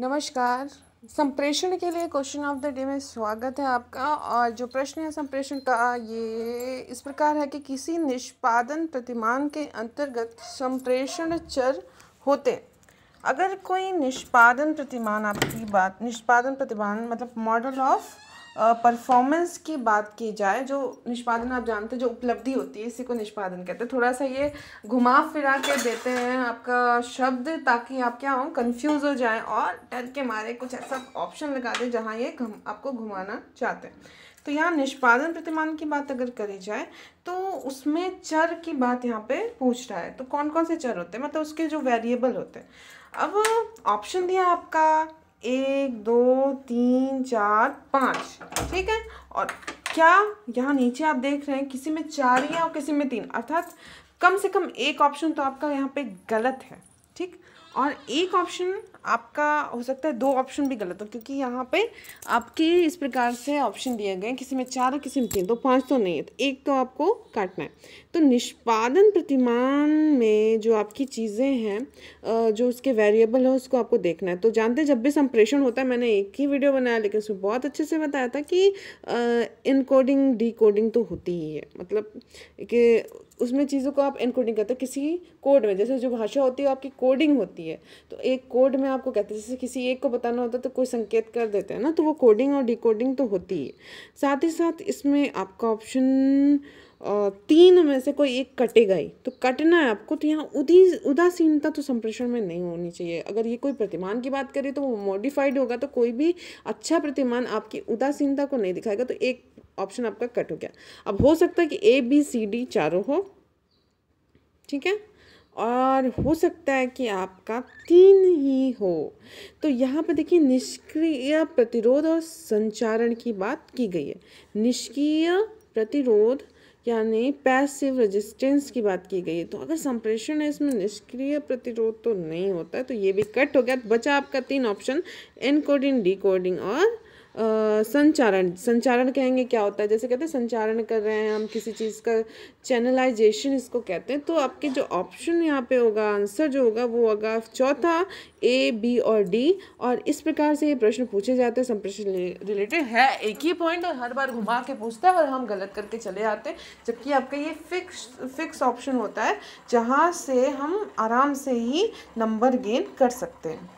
नमस्कार संप्रेषण के लिए क्वेश्चन ऑफ द डे में स्वागत है आपका और जो प्रश्न है संप्रेषण का ये इस प्रकार है कि किसी निष्पादन प्रतिमान के अंतर्गत संप्रेषण चर होते अगर कोई निष्पादन प्रतिमान आपकी बात निष्पादन प्रतिमान मतलब मॉडल ऑफ परफॉर्मेंस की बात की जाए जो निष्पादन आप जानते हैं जो उपलब्धि होती है इसी को निष्पादन कहते हैं थोड़ा सा ये घुमा फिरा के देते हैं आपका शब्द ताकि आप क्या हों कंफ्यूज हो जाएं और डर के मारे कुछ ऐसा ऑप्शन लगा दें जहाँ ये घुम आपको घुमाना चाहते हैं तो यहाँ निष्पादन प्रतिमान की बात अगर करी जाए तो उसमें चर की बात यहाँ पे पूछ रहा है तो कौन कौन से चर होते हैं मतलब उसके जो वेरिएबल होते हैं अब ऑप्शन दिया आपका एक दो तीन चार पाँच ठीक है और क्या यहाँ नीचे आप देख रहे हैं किसी में चार ही है और किसी में तीन अर्थात कम से कम एक ऑप्शन तो आपका यहाँ पे गलत है ठीक और एक ऑप्शन आपका हो सकता है दो ऑप्शन भी गलत हो क्योंकि यहाँ पे आपके इस प्रकार से ऑप्शन दिए गए किसी में चार और किसी में तीन तो पाँच तो नहीं है तो एक तो आपको काटना है तो निष्पादन प्रतिमान में जो आपकी चीज़ें हैं जो उसके वेरिएबल हैं उसको आपको देखना है तो जानते जब भी संप्रेषण होता है मैंने एक ही वीडियो बनाया लेकिन उसमें बहुत अच्छे से बताया था कि इनकोडिंग डी तो होती ही है मतलब कि उसमें चीज़ों को आप इनकोडिंग करते हो किसी कोड में जैसे जो भाषा होती है आपकी कोडिंग होती है तो एक कोड में आप आपको कहते हैं जैसे किसी एक को बताना होता तो कोई संकेत कर देते हैं ना तो वो कोडिंग और डिकोडिंग तो होती है साथ ही साथ इसमें आपका ऑप्शन तीन में से कोई एक कटेगा ही तो कटना है आपको तो यहाँ उदी उदासीनता तो संप्रेषण में नहीं होनी चाहिए अगर ये कोई प्रतिमान की बात करें तो वो मॉडिफाइड होगा तो कोई भी अच्छा प्रतिमान आपकी उदासीनता को नहीं दिखाएगा तो एक ऑप्शन आपका कट हो गया अब हो सकता है कि ए बी सी डी चारों हो ठीक है और हो सकता है कि आपका तीन ही हो तो यहाँ पर देखिए निष्क्रिय प्रतिरोध और संचारण की बात की गई है निष्क्रिय प्रतिरोध यानी पैसिव रेजिस्टेंस की बात की गई है तो अगर संप्रेषण है इसमें निष्क्रिय प्रतिरोध तो नहीं होता है तो ये भी कट हो गया बचा आपका तीन ऑप्शन एनकोडिंग डिकोडिंग और संचारण संचारण कहेंगे क्या होता है जैसे कहते हैं संचारण कर रहे हैं हम किसी चीज़ का चैनलाइजेशन इसको कहते हैं तो आपके जो ऑप्शन यहाँ पे होगा आंसर जो होगा वो होगा चौथा ए बी और डी और इस प्रकार से ये प्रश्न पूछे जाते हैं संप्रश्न रिलेटेड है एक ही पॉइंट और हर बार घुमा के पूछता है और हम गलत करके चले आते हैं जबकि आपका ये फिक्स फिक्स ऑप्शन होता है जहाँ से हम आराम से ही नंबर गेन कर सकते हैं